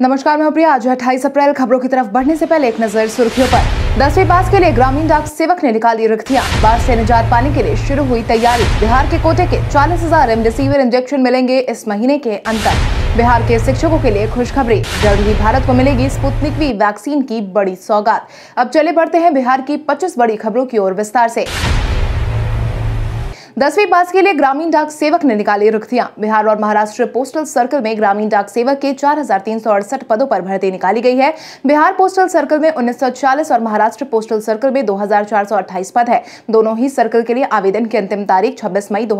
नमस्कार मैं प्रिया आज 28 अप्रैल खबरों की तरफ बढ़ने से पहले एक नजर सुर्खियों पर दसवीं पास के लिए ग्रामीण डाक सेवक ने निकाली रिक्तियां बाढ़ से निजात पाने के लिए शुरू हुई तैयारी बिहार के कोटे के चालीस हजार रेमडेसिविर इंजेक्शन मिलेंगे इस महीने के अंत तक बिहार के शिक्षकों के लिए खुशखबरी जल्द ही भारत को मिलेगी स्पुतनिक वी वैक्सीन की बड़ी सौगात अब चले बढ़ते हैं बिहार की पच्चीस बड़ी खबरों की ओर विस्तार ऐसी दसवीं पास के लिए ग्रामीण डाक सेवक ने निकाली रिक्तियां बिहार और महाराष्ट्र पोस्टल सर्कल में ग्रामीण डाक सेवक के चार पदों पर भर्ती निकाली गई है बिहार पोस्टल सर्कल में उन्नीस और महाराष्ट्र पोस्टल सर्कल में दो पद है दोनों ही सर्कल के लिए आवेदन की अंतिम तारीख छब्बीस मई दो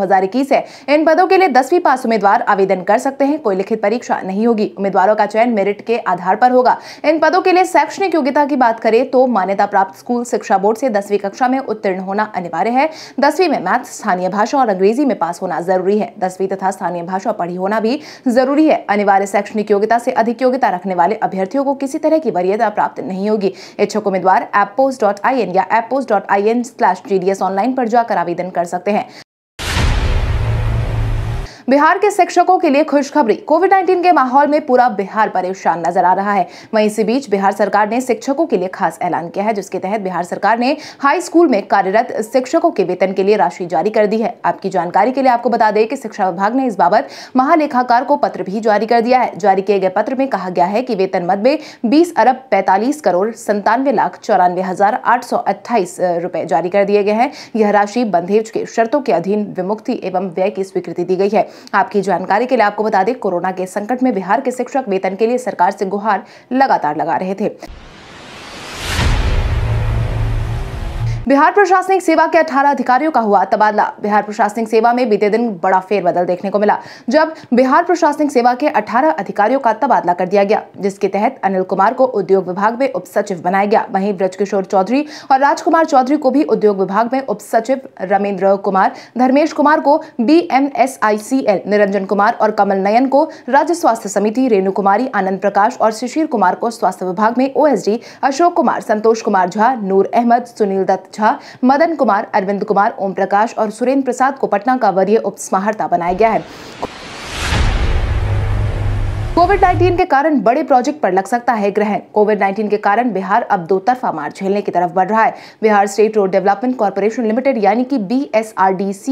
है इन पदों के लिए दसवीं पास उम्मीदवार आवेदन कर सकते हैं कोई लिखित परीक्षा नहीं होगी उम्मीदवारों का चयन मेरिट के आधार पर होगा इन पदों के लिए शैक्षणिक योग्यता की बात करें तो मान्यता प्राप्त स्कूल शिक्षा बोर्ड से दसवीं कक्षा में उत्तीर्ण होना अनिवार्य है दसवीं में मैथ स्थानीय स्थानीय भाषा और अंग्रेजी में पास होना जरूरी है दसवीं तथा स्थानीय भाषा पढ़ी होना भी जरूरी है अनिवार्य शैक्षणिक योग्यता से अधिक योग्यता रखने वाले अभ्यर्थियों को किसी तरह की वरीयता प्राप्त नहीं होगी इच्छुक उम्मीदवार एपोस्ट या एपोस्ट ऑनलाइन पर जाकर आवेदन कर सकते हैं बिहार के शिक्षकों के लिए खुशखबरी कोविड नाइन्टीन के माहौल में पूरा बिहार परेशान नजर आ रहा है वहीं इसी बीच बिहार सरकार ने शिक्षकों के लिए खास ऐलान किया है जिसके तहत बिहार सरकार ने हाई स्कूल में कार्यरत शिक्षकों के वेतन के लिए राशि जारी कर दी है आपकी जानकारी के लिए आपको बता दें कि शिक्षा विभाग ने इस बाबत महालेखाकार को पत्र भी जारी कर दिया है जारी किए गए पत्र में कहा गया है कि वेतन मद में बीस अरब पैंतालीस करोड़ संतानवे लाख चौरानवे हजार आठ सौ अट्ठाईस रुपए जारी कर दिए गए हैं यह राशि बंधेज के शर्तों के अधीन विमुक्ति एवं व्यय की स्वीकृति दी गई है आपकी जानकारी के लिए आपको बता दें कोरोना के संकट में बिहार के शिक्षक वेतन के लिए सरकार से गुहार लगातार लगा रहे थे बिहार प्रशासनिक सेवा के अठारह अधिकारियों का हुआ तबादला बिहार प्रशासनिक सेवा में बीते दिन बड़ा फेरबदल देखने को मिला जब बिहार प्रशासनिक सेवा के 18 अधिकारियों का तबादला कर दिया गया जिसके तहत अनिल कुमार को उद्योग विभाग में उप सचिव बनाया गया वहीं ब्रजकिशोर चौधरी और राजकुमार चौधरी को भी उद्योग विभाग में उप सचिव रमेंद्र कुमार धर्मेश कुमार को B M S I C L Niranjan Kumar और कमल नयन को राज्य स्वास्थ्य समिति रेणु कुमारी आनंद प्रकाश और शिशिर कुमार को स्वास्थ्य विभाग में ओ अशोक कुमार संतोष कुमार झा नूर अहमद सुनील दत्त झा मदन कुमार अरविंद कुमार ओम प्रकाश और सुरेंद्र प्रसाद को पटना का वरीय उप बनाया गया है कोविड 19 के कारण बड़े प्रोजेक्ट पर लग सकता है ग्रहण कोविड 19 के कारण बिहार अब दो तरफा मार झेलने की तरफ बढ़ रहा है Bihar state road development corporation limited यानी कि बी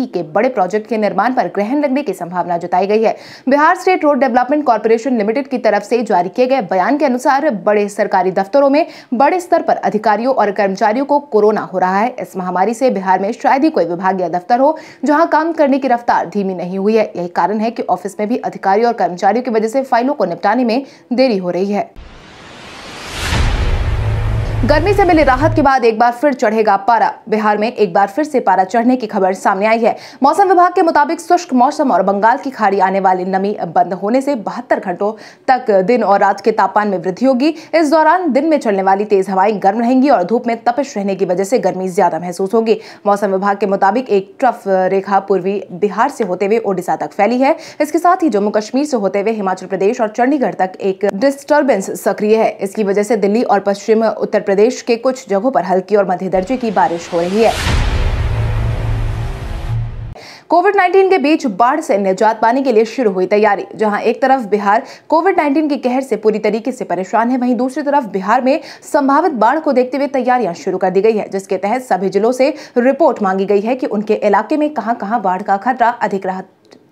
के बड़े प्रोजेक्ट के निर्माण पर ग्रहण लगने की संभावना जताई गई है Bihar state road development corporation limited की तरफ से जारी किए गए बयान के अनुसार बड़े सरकारी दफ्तरों में बड़े स्तर पर अधिकारियों और कर्मचारियों को कोरोना हो रहा है इस महामारी से बिहार में शायद ही कोई विभागीय दफ्तर हो जहाँ काम करने की रफ्तार धीमी नहीं हुई है यही कारण है की ऑफिस में भी अधिकारियों और कर्मचारियों की वजह से फाइलों को निपटाने में देरी हो रही है गर्मी से मिली राहत के बाद एक बार फिर चढ़ेगा पारा बिहार में एक बार फिर से पारा चढ़ने की खबर सामने आई है मौसम विभाग के मुताबिक शुष्क मौसम और बंगाल की खाड़ी आने वाली नमी बंद होने से बहत्तर घंटों तक दिन और रात के तापमान में वृद्धि होगी इस दौरान दिन में चलने वाली तेज हवाएं गर्म रहेंगी और धूप में तपिश रहने की वजह से गर्मी ज्यादा महसूस होगी मौसम विभाग के मुताबिक एक ट्रफ रेखा पूर्वी बिहार से होते हुए ओडिशा तक फैली है इसके साथ ही जम्मू कश्मीर से होते हुए हिमाचल प्रदेश और चंडीगढ़ तक एक डिस्टर्बेंस सक्रिय है इसकी वजह से दिल्ली और पश्चिम उत्तर प्रदेश प्रदेश के कुछ जगहों पर हल्की और मध्य दर्जे की बारिश हो रही है कोविड 19 के बीच बाढ़ से निजात पाने के लिए शुरू हुई तैयारी जहां एक तरफ बिहार कोविड 19 के कहर से पूरी तरीके से परेशान है वहीं दूसरी तरफ बिहार में संभावित बाढ़ को देखते हुए तैयारियां शुरू कर दी गई है जिसके तहत सभी जिलों से रिपोर्ट मांगी गई है कि उनके इलाके में कहां कहां बाढ़ का खतरा अधिक रहा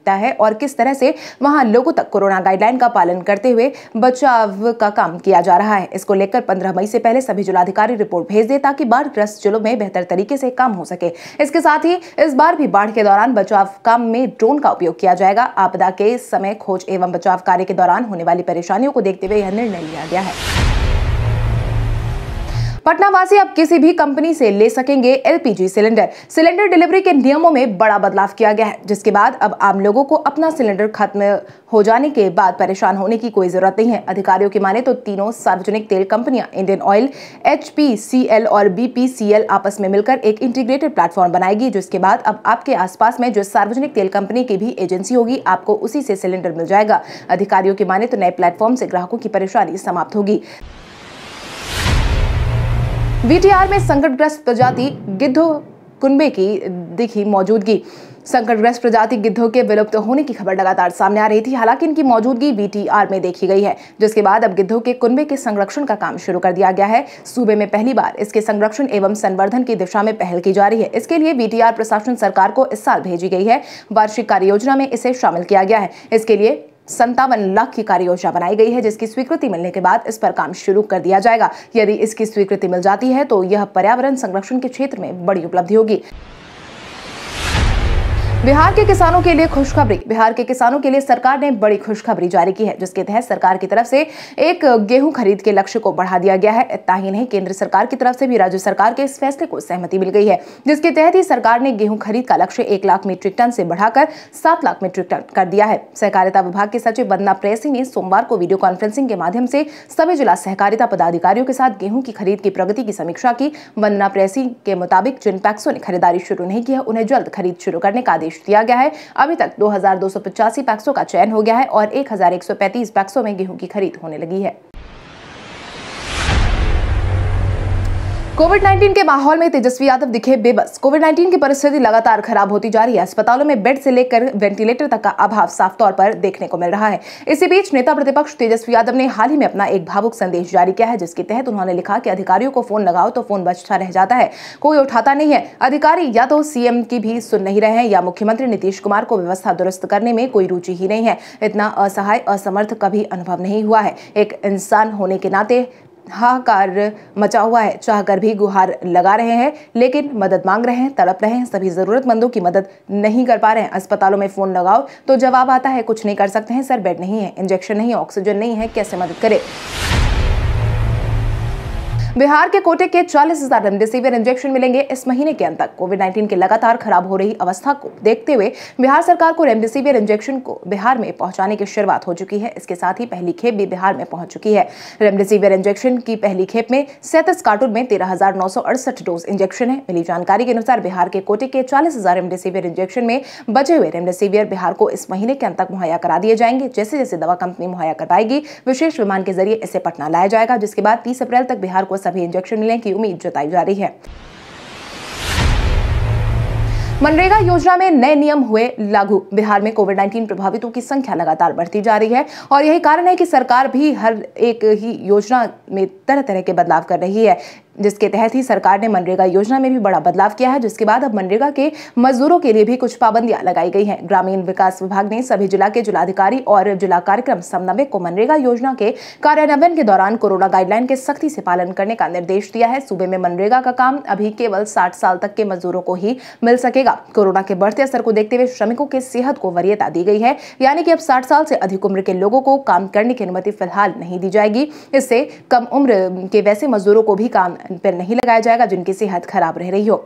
दिखता है और किस तरह से वहां लोगों तक कोरोना गाइडलाइन का पालन करते हुए बचाव का काम किया जा रहा है इसको लेकर पंद्रह मई से पहले सभी जिलाधिकारी रिपोर्ट भेज दे ताकि बाढ़ ग्रस्त जिलों में बेहतर तरीके से काम हो सके इसके साथ ही इस बार भी बाढ़ के दौरान बचाव काम में ड्रोन का उपयोग किया जाएगा आपदा के समय खोज एवं बचाव कार्य के दौरान होने वाली परेशानियों को देखते हुए यह निर्णय लिया गया है पटनावासी अब किसी भी कंपनी से ले सकेंगे एलपीजी सिलेंडर सिलेंडर डिलीवरी के नियमों में बड़ा बदलाव किया गया है जिसके बाद अब आम लोगों को अपना सिलेंडर खत्म हो जाने के बाद परेशान होने की कोई जरूरत नहीं है अधिकारियों की माने तो तीनों सार्वजनिक तेल कंपनियां इंडियन ऑयल एच और बी आपस में मिलकर एक इंटीग्रेटेड प्लेटफॉर्म बनाएगी जिसके बाद अब आपके आसपास में जो सार्वजनिक तेल कंपनी की भी एजेंसी होगी आपको उसी से सिलेंडर मिल जाएगा अधिकारियों की माने तो नए प्लेटफॉर्म से ग्राहकों की परेशानी समाप्त होगी वीटीआर में संकटग्रस्त प्रजाति गिद्धों कुंबे की दिखी मौजूदगी संकटग्रस्त प्रजाति गिद्धों के विलुप्त होने की खबर लगातार सामने आ रही थी हालांकि इनकी मौजूदगी वीटीआर में देखी गई है जिसके बाद अब गिद्धों के कुंबे के संरक्षण का काम शुरू कर दिया गया है सूबे में पहली बार इसके संरक्षण एवं संवर्धन की दिशा में पहल की जा रही है इसके लिए वीटीआर प्रशासन सरकार को इस साल भेजी गई है वार्षिक कार्य योजना में इसे शामिल किया गया है इसके लिए संतावन लाख की कार्य योजना बनाई गई है जिसकी स्वीकृति मिलने के बाद इस पर काम शुरू कर दिया जाएगा यदि इसकी स्वीकृति मिल जाती है तो यह पर्यावरण संरक्षण के क्षेत्र में बड़ी उपलब्धि होगी बिहार के किसानों के लिए खुशखबरी बिहार के किसानों के लिए सरकार ने बड़ी खुशखबरी जारी की है जिसके तहत सरकार की तरफ से एक गेहूं खरीद के लक्ष्य को बढ़ा दिया गया है इतना ही नहीं केंद्र सरकार की तरफ से भी राज्य सरकार के इस फैसले को सहमति मिल गई है जिसके तहत ही सरकार ने गेहूं खरीद का लक्ष्य एक लाख मीट्रिक टन से बढ़ाकर सात लाख मीट्रिक टन कर दिया है सहकारिता विभाग के सचिव बंदना प्रेसी ने सोमवार को वीडियो कॉन्फ्रेंसिंग के माध्यम से सभी जिला सहकारिता पदाधिकारियों के साथ गेहूं की खरीद की प्रगति की समीक्षा की बंदना प्रेसी के मुताबिक जिन पैक्सों ने खरीदारी शुरू नहीं की है उन्हें जल्द खरीद शुरू करने का आदेश आदेश दिया गया है अभी तक दो पैक्सों का चयन हो गया है और एक पैक्सों में गेहूं की खरीद होने लगी है कोविड 19 के माहौल में तेजस्वी यादव दिखे बेबस कोविड 19 की परिस्थिति लगातार खराब होती जा रही है अस्पतालों में बेड से लेकर वेंटिलेटर तक का अभाव साफ तौर पर देखने को मिल रहा है इसी बीच नेता प्रतिपक्ष तेजस्वी यादव ने हाल ही में अपना एक भावुक संदेश जारी किया है जिसके तहत उन्होंने लिखा कि अधिकारियों को फोन लगाओ तो फोन बचता रह जाता है कोई उठाता नहीं है अधिकारी या तो सीएम की भी सुन नहीं रहे हैं या मुख्यमंत्री नीतीश कुमार को व्यवस्था दुरुस्त करने में कोई रुचि ही नहीं है इतना असहाय असमर्थ कभी अनुभव नहीं हुआ है एक इंसान होने के नाते हाहाकार मचा हुआ है चाहकर भी गुहार लगा रहे हैं लेकिन मदद मांग रहे हैं तड़प रहे हैं सभी ज़रूरतमंदों की मदद नहीं कर पा रहे हैं अस्पतालों में फ़ोन लगाओ तो जवाब आता है कुछ नहीं कर सकते हैं सर बेड नहीं है इंजेक्शन नहीं ऑक्सीजन नहीं है कैसे मदद करें बिहार के कोटे के चालीस हजार रेमडेसिविर इंजेक्शन मिलेंगे इस महीने के अंत तक कोविड 19 के लगातार खराब हो रही अवस्था को देखते हुए बिहार सरकार को रेमडेसिविर इंजेक्शन को बिहार में पहुंचाने की शुरुआत हो चुकी है इसके साथ ही पहली खेप भी बिहार में पहुंच चुकी है रेमडेसिविर इंजेक्शन की पहली खेप में सैंतीस कार्टून में तेरह डोज इंजेक्शन है मिली जानकारी के अनुसार बिहार के कोटे के चालीस रेमडेसिविर इंजेक्शन में बचे हुए रेमडेसिविर बिहार को इस महीने के अंत तक मुहैया करा दिए जाएंगे जैसे जैसे दवा कंपनी मुहैया करवाएगी विशेष विमान के जरिए इसे पटना लाया जाएगा जिसके बाद तीस अप्रैल तक बिहार को सभी इंजेक्शन मिलने की उम्मीद जताई जा रही है मनरेगा योजना में नए नियम हुए लागू बिहार में कोविड 19 प्रभावितों की संख्या लगातार बढ़ती जा रही है और यही कारण है कि सरकार भी हर एक ही योजना में तरह तरह के बदलाव कर रही है जिसके तहत ही सरकार ने मनरेगा योजना में भी बड़ा बदलाव किया है जिसके बाद अब मनरेगा के मजदूरों के लिए भी कुछ पाबंदियां लगाई गई हैं ग्रामीण विकास विभाग ने सभी जिला के जिलाधिकारी और जिला कार्यक्रम समन्वयक को मनरेगा योजना के कार्यान्वयन के दौरान कोरोना गाइडलाइन के सख्ती से पालन करने का निर्देश दिया है सूबे में मनरेगा का काम अभी केवल साठ साल तक के मजदूरों को ही मिल सकेगा कोरोना के बढ़ते असर को देखते हुए श्रमिकों के सेहत को वरीयता दी गई है यानी कि अब साठ साल से अधिक उम्र के लोगों को काम करने की अनुमति फिलहाल नहीं दी जाएगी इससे कम उम्र के वैसे मजदूरों को भी काम पर नहीं लगाया जाएगा जिनकी सेहत खराब रह रही हो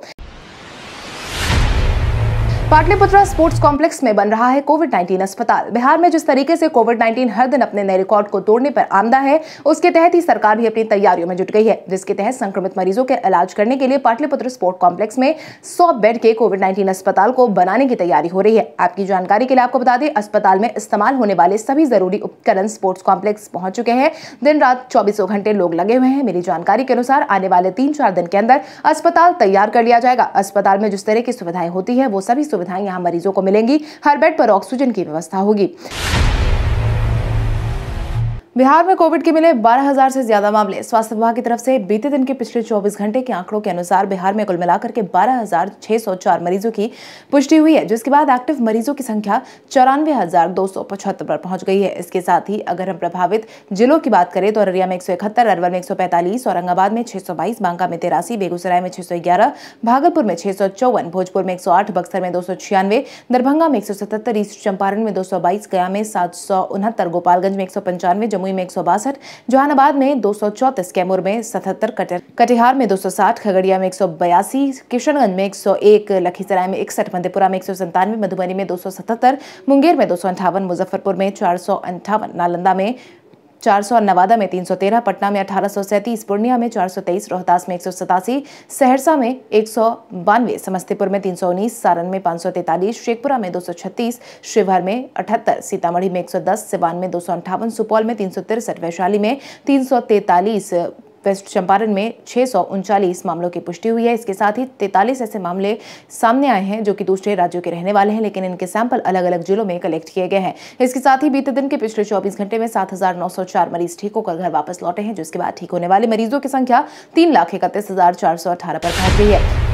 पाटलिपुत्रा स्पोर्ट्स कॉम्प्लेक्स में बन रहा है कोविड 19 अस्पताल बिहार में जिस तरीके से कोविड 19 हर दिन अपने नए रिकॉर्ड को तोड़ने पर आमदा है उसके तहत ही सरकार भी अपनी तैयारियों में जुट गई है जिसके तहत संक्रमित मरीजों के इलाज करने के लिए पाटलिपुत्र स्पोर्ट कॉम्प्लेक्स में सौ बेड के कोविड नाइन्टीन अस्पताल को बनाने की तैयारी हो रही है आपकी जानकारी के लिए आपको बता दें अस्पताल में इस्तेमाल होने वाले सभी जरूरी उपकरण स्पोर्ट्स कॉम्प्लेक्स पहुंच चुके हैं दिन रात चौबीसों घंटे लोग लगे हुए हैं मेरी जानकारी के अनुसार आने वाले तीन चार दिन के अंदर अस्पताल तैयार कर लिया जाएगा अस्पताल में जिस तरह की सुविधाएं होती है वो सभी सुविधाएं यहाँ मरीजों को मिलेंगी हर बेड पर ऑक्सीजन की व्यवस्था होगी बिहार में कोविड के मिले 12,000 से ज्यादा मामले स्वास्थ्य विभाग की तरफ से बीते दिन के पिछले 24 घंटे के आंकड़ों के अनुसार बिहार में कुल मिलाकर के 12,604 मरीजों की पुष्टि हुई है जिसके बाद एक्टिव मरीजों की संख्या चौरानवे पर पहुंच गई है इसके साथ ही अगर हम प्रभावित जिलों की बात करें तो अररिया में एक अरवल में एक औरंगाबाद में छह बांका में तिरासी बेगूसराय में छह भागलपुर में छह भोजपुर में एक बक्सर में दो दरभंगा में एक ईस्ट चंपारण में दो गया में सात गोपालगंज में एक जम्मू जमुई में एक जहानाबाद में दो कैमूर में सतहत्तर कटिहार में 260 खगड़िया में बयासी किशनगंज में 101 लखीसराय में इकसठ मधेपुरा में एक मधुबनी में सतहत्तर मुंगेर में दो मुजफ्फरपुर में चार नालंदा में चार और नवादा में 313, पटना में अठारह पूर्णिया में 423, रोहतास में एक सहरसा में एक समस्तीपुर में 319, सारण में 543, शेखपुरा में 236, शिवहर में अठहत्तर सीतामढ़ी में 110, सिवान में दो सौ सुपौल में तीन वैशाली में तीन वेस्ट चंपारण में छः मामलों की पुष्टि हुई है इसके साथ ही तैतालीस ऐसे मामले सामने आए हैं जो कि दूसरे राज्यों के रहने वाले हैं लेकिन इनके सैंपल अलग अलग जिलों में कलेक्ट किए गए हैं इसके साथ ही बीते दिन के पिछले चौबीस घंटे में सात मरीज ठीक होकर घर वापस लौटे हैं जिसके बाद ठीक होने वाले मरीजों की संख्या तीन लाख इकतीस हजार चार सौ अठारह पर पहुंच गई है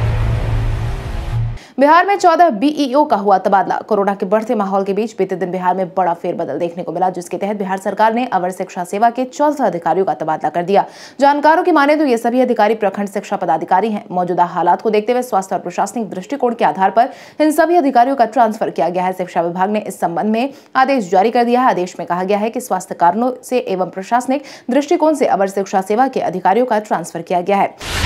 बिहार में चौदह बीईओ का हुआ तबादला कोरोना के बढ़ते माहौल के बीच बीते दिन बिहार में बड़ा फेरबदल देखने को मिला जिसके तहत बिहार सरकार ने अवर शिक्षा सेवा के चौदह अधिकारियों का तबादला कर दिया जानकारों की माने तो ये सभी अधिकारी प्रखंड शिक्षा पदाधिकारी हैं मौजूदा हालात को देखते हुए स्वास्थ्य और प्रशासनिक दृष्टिकोण के आधार पर इन सभी अधिकारियों का ट्रांसफर किया गया है शिक्षा विभाग ने इस संबंध में आदेश जारी कर दिया है आदेश में कहा गया है कि स्वास्थ्य कारणों से एवं प्रशासनिक दृष्टिकोण से अवर शिक्षा सेवा के अधिकारियों का ट्रांसफर किया गया है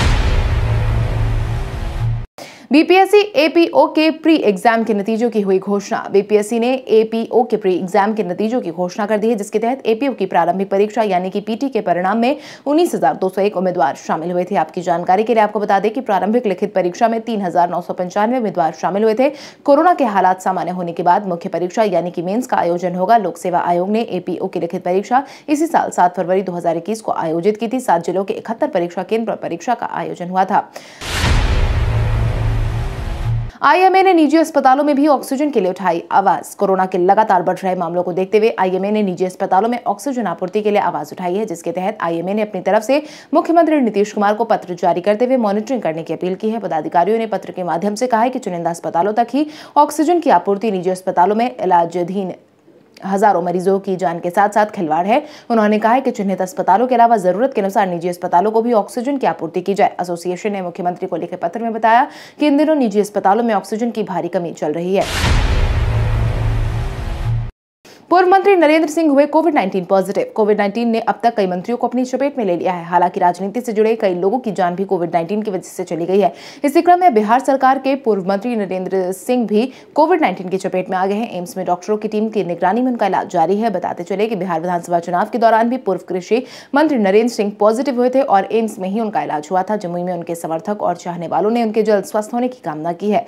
बीपीएससी एपीओ के प्री एग्जाम के नतीजों की हुई घोषणा बीपीएससी ने एपीओ के प्री एग्जाम के नतीजों की घोषणा कर दी है जिसके तहत एपीओ की प्रारंभिक परीक्षा यानी कि पीटी के परिणाम में उन्नीस उम्मीदवार शामिल हुए थे आपकी जानकारी के लिए आपको बता दें कि प्रारंभिक लिखित परीक्षा में तीन उम्मीदवार शामिल हुए थे कोरोना के हालात सामान्य होने के बाद मुख्य परीक्षा यानी कि मेन्स का आयोजन होगा लोक सेवा आयोग ने एपीओ की लिखित परीक्षा इसी साल सात फरवरी इक्कीस को आयोजित की थी सात जिलों के इकहत्तर परीक्षा केंद्र पर परीक्षा का आयोजन हुआ था आईएमए ने निजी अस्पतालों में भी ऑक्सीजन के लिए उठाई आवाज कोरोना के लगातार बढ़ रहे मामलों को देखते हुए आईएमए ने निजी अस्पतालों में ऑक्सीजन आपूर्ति के लिए आवाज उठाई है जिसके तहत आईएमए ने अपनी तरफ से मुख्यमंत्री नीतीश कुमार को पत्र जारी करते हुए मॉनिटरिंग करने की अपील की है पदाधिकारियों ने पत्र के माध्यम से कहा है कि चुनिंदा अस्पतालों तक ही ऑक्सीजन की आपूर्ति निजी अस्पतालों में इलाजाधीन हजारों मरीजों की जान के साथ साथ खिलवाड़ है उन्होंने कहा है कि चिन्हित अस्पतालों के अलावा जरूरत के अनुसार निजी अस्पतालों को भी ऑक्सीजन की आपूर्ति की जाए एसोसिएशन ने मुख्यमंत्री को लिखे पत्र में बताया कि इन दिनों निजी अस्पतालों में ऑक्सीजन की भारी कमी चल रही है पूर्व मंत्री नरेंद्र सिंह हुए कोविड 19 पॉजिटिव कोविड 19 ने अब तक कई मंत्रियों को अपनी चपेट में ले लिया है हालांकि राजनीति से जुड़े कई लोगों की जान भी कोविड 19 की वजह से चली गई है इसी क्रम में बिहार सरकार के पूर्व मंत्री नरेंद्र सिंह भी कोविड नाइन्टीन की चपेट में आ गए हैं एम्स में डॉक्टरों की टीम की निगरानी में उनका इलाज जारी है बताते चले की बिहार विधानसभा चुनाव के दौरान भी पूर्व कृषि मंत्री नरेंद्र सिंह पॉजिटिव हुए थे और एम्स में ही उनका इलाज हुआ था जमुई में उनके समर्थक और चाहने वालों ने उनके जल्द स्वस्थ होने की कामना की है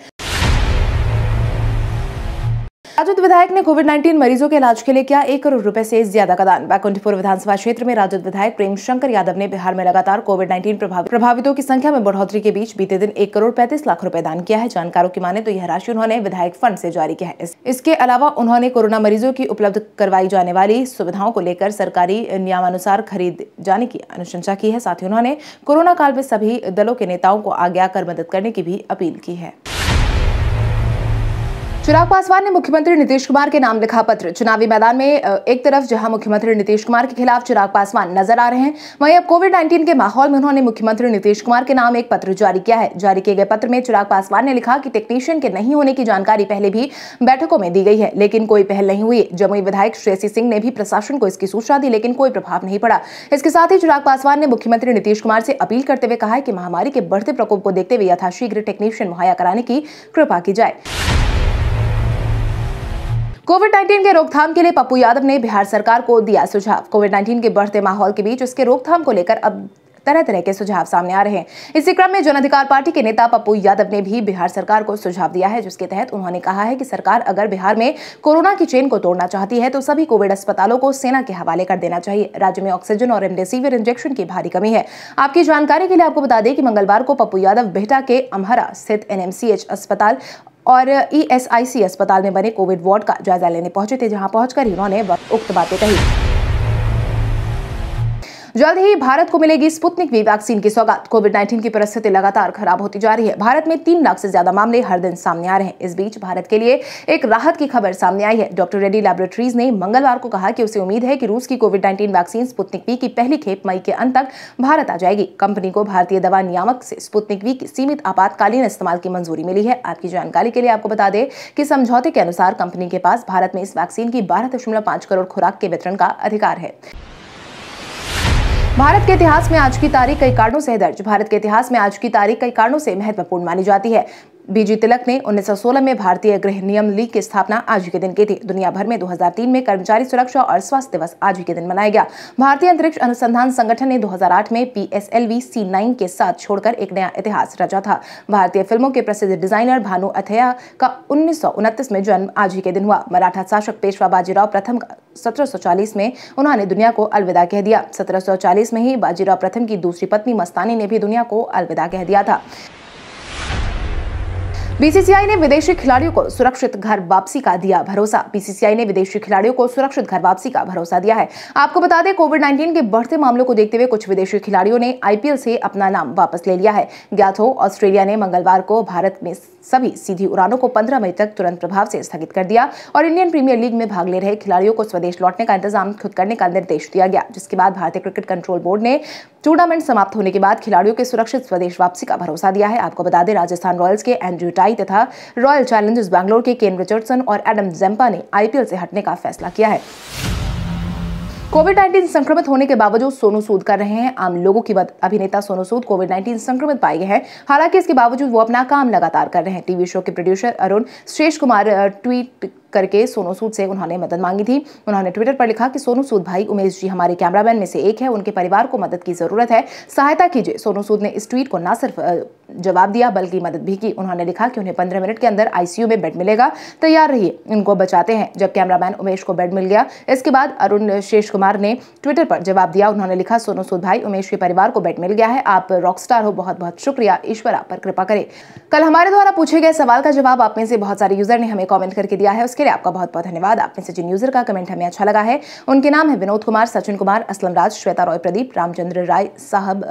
राजद विधायक ने कोविड 19 मरीजों के इलाज के लिए किया एक करोड़ रुपए से ज्यादा का दान बैकुंठपुर विधानसभा क्षेत्र में राजद विधायक प्रेम शंकर यादव ने बिहार में लगातार कोविड 19 प्रभावितों की संख्या में बढ़ोतरी के बीच बीते दिन एक करोड़ पैंतीस लाख रुपए दान किया है जानकारों की माने तो यह राशि उन्होंने विधायक फंड ऐसी जारी किया है इसके अलावा उन्होंने कोरोना मरीजों की उपलब्ध करवाई जाने वाली सुविधाओं को लेकर सरकारी नियमानुसार खरीद जाने की अनुशंसा की है साथ ही उन्होंने कोरोना काल में सभी दलों के नेताओं को आगे आकर मदद करने की भी अपील की है चिराग पासवान ने मुख्यमंत्री नीतीश कुमार के नाम लिखा पत्र चुनावी मैदान में एक तरफ जहां मुख्यमंत्री नीतीश कुमार के खिलाफ चिराग पासवान नजर आ रहे हैं वहीं अब कोविड 19 के माहौल में उन्होंने मुख्यमंत्री नीतीश कुमार के नाम एक पत्र जारी किया है जारी किए गए पत्र में चिराग पासवान ने लिखा कि टेक्नीशियन के नहीं होने की जानकारी पहले भी बैठकों में दी गई है लेकिन कोई पहल नहीं हुई जमुई विधायक श्रेयसी सिंह ने भी प्रशासन को इसकी सूचना दी लेकिन कोई प्रभाव नहीं पड़ा इसके साथ ही चिराग पासवान ने मुख्यमंत्री नीतीश कुमार से अपील करते हुए कहा कि महामारी के बढ़ते प्रकोप को देखते हुए यथाशीघ्र टेक्नीशियन मुहैया कराने की कृपा की जाए कोविड 19 के रोकथाम के लिए पप्पू यादव ने बिहार सरकार को दिया सुझाव कोविड 19 के बढ़ते माहौल के बीच उसके रोकथाम को लेकर अब तरह तरह के सुझाव सामने आ रहे हैं इसी क्रम में जन अधिकार पार्टी के नेता पप्पू यादव ने भी बिहार सरकार को सुझाव दिया है जिसके तहत उन्होंने कहा है कि सरकार अगर बिहार में कोरोना की चेन को तोड़ना चाहती है तो सभी कोविड अस्पतालों को सेना के हवाले कर देना चाहिए राज्य में ऑक्सीजन और रेमडेसिविर इंजेक्शन की भारी कमी है आपकी जानकारी के लिए आपको बता दें कि मंगलवार को पप्पू यादव बेहटा के अमहरा स्थित एनएमसीएच अस्पताल और ईएसआईसी e अस्पताल में बने कोविड वार्ड का जायजा लेने पहुंचे थे जहां पहुंचकर इन्होंने उक्त बातें कही जल्द ही भारत को मिलेगी स्पुतनिक वी वैक्सीन की सौगात कोविड नाइन्टीन की परिस्थिति लगातार खराब होती जा रही है भारत में तीन लाख से ज्यादा मामले हर दिन सामने आ रहे हैं इस बीच भारत के लिए एक राहत की खबर सामने आई है डॉक्टर रेड्डी लैबोरेटरीज ने मंगलवार को कहा कि उसे उम्मीद है कि रूस की Covid nineteen vaccine Sputnik V की पहली खेप मई के अंत तक भारत आ जाएगी कंपनी को भारतीय दवा नियामक से स्पुतनिक वी की सीमित आपातकालीन इस्तेमाल की मंजूरी मिली है आपकी जानकारी के लिए आपको बता दें कि समझौते के अनुसार कंपनी के पास भारत में इस वैक्सीन की बारह करोड़ खुराक के वितरण का अधिकार है भारत के इतिहास में आज की तारीख कई कारणों से दर्ज भारत के इतिहास में आज की तारीख कई कारणों से महत्वपूर्ण मानी जाती है बीजी तिलक ने 1916 में भारतीय गृह नियम लीग की स्थापना आज के दिन की थी दुनिया भर में 2003 में कर्मचारी सुरक्षा और स्वास्थ्य दिवस आज के दिन मनाया गया भारतीय अंतरिक्ष अनुसंधान संगठन ने 2008 में P S L V C nine के साथ छोड़कर एक नया इतिहास रचा था भारतीय फिल्मों के प्रसिद्ध डिजाइनर भानु अथैया का उन्नीस में जन्म आज ही के दिन हुआ मराठा शासक पेशवा बाजीराव प्रथम सत्रह में उन्होंने दुनिया को अलविदा कह दिया सत्रह में ही बाजीराव प्रथम की दूसरी पत्नी मस्तानी ने भी दुनिया को अलविदा कह दिया था बीसीसीआई ने विदेशी खिलाड़ियों को सुरक्षित घर वापसी का दिया भरोसा बीसीसीआई ने विदेशी खिलाड़ियों को सुरक्षित घर वापसी का भरोसा दिया है आपको बता दें कोविड 19 के बढ़ते मामलों को देखते हुए कुछ विदेशी खिलाड़ियों ने आईपीएल से अपना नाम वापस ले लिया है ज्ञात हो ऑस्ट्रेलिया ने मंगलवार को भारत में सभी सीधी उड़ानों को 15 मई तक तुरंत प्रभाव से स्थगित कर दिया और इंडियन प्रीमियर लीग में भाग ले रहे खिलाड़ियों को स्वदेश लौटने का इंतजाम खुद करने का निर्देश दिया गया जिसके बाद भारतीय क्रिकेट कंट्रोल बोर्ड ने टूर्नामेंट समाप्त होने के बाद खिलाड़ियों के सुरक्षित स्वदेश वापसी का भरोसा दिया है आपको बता दें राजस्थान रॉयल्स के एंड्रू टाई तथा रॉयल चैलेंजर्स बैंगलोर के केन रिचर्डसन और एडम जेम्पा ने आईपीएल से हटने का फैसला किया है कोविड 19 संक्रमित होने के बावजूद सोनू सूद कर रहे हैं आम लोगों की अभिनेता सोनू सूद कोविड 19 संक्रमित पाए गए हैं हालांकि इसके बावजूद वो अपना काम लगातार कर रहे हैं टीवी शो के प्रोड्यूसर अरुण श्रेष कुमार ट्वीट करके सोनू सूद से उन्होंने मदद मांगी थी उन्होंने ट्विटर पर लिखा कि सोनू सूद भाई उमेश जी हमारे कैमरामैन में से एक है उनके परिवार को मदद की ज़रूरत है सहायता कीजिए सोनू सूद ने इस ट्वीट को न सिर्फ जवाब दिया बल्कि मदद भी की उन्होंने लिखा कि उन्हें पंद्रह मिनट के अंदर आईसीयू में बेड मिलेगा तैयार रहिए उनको बचाते हैं जब कैमरामैन उमेश को बेड मिल गया इसके बाद अरुण शेष कुमार ने ट्विटर पर जवाब दिया उन्होंने लिखा सोनू सूद भाई उमेश के परिवार को बेड मिल गया है आप रॉकस्टार हो बहुत बहुत शुक्रिया ईश्वर आप पर कृपा करें कल हमारे द्वारा पूछे गए सवाल का जवाब आप में से बहुत सारे यूजर ने हमें कॉमेंट करके दिया है उसके उसके लिए आपका बहुत बहुत धन्यवाद आपने सचिन जिन यूजर का कमेंट हमें अच्छा लगा है उनके नाम है विनोद कुमार सचिन कुमार असलम राज श्वेता रॉय प्रदीप रामचंद्र राय साहब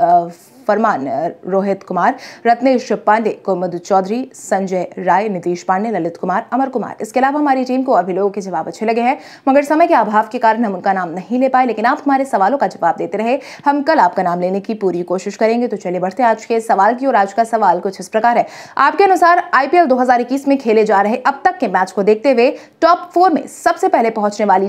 फरमान रोहित कुमार रत्नेश पांडे कोमद चौधरी संजय राय नीतीश पांडे ललित कुमार अमर कुमार इसके अलावा हमारी टीम को अभी लोगों के जवाब अच्छे लगे हैं मगर समय के अभाव के कारण हम उनका नाम नहीं ले पाए लेकिन आप हमारे सवालों का जवाब देते रहे हम कल आपका नाम लेने की पूरी कोशिश करेंगे तो चलिए बढ़ते आज के सवाल की और आज का सवाल कुछ इस प्रकार है आपके अनुसार आईपीएल दो में खेले जा रहे अब तक के मैच को देखते हुए टॉप फोर में सबसे पहले पहुंचने वाली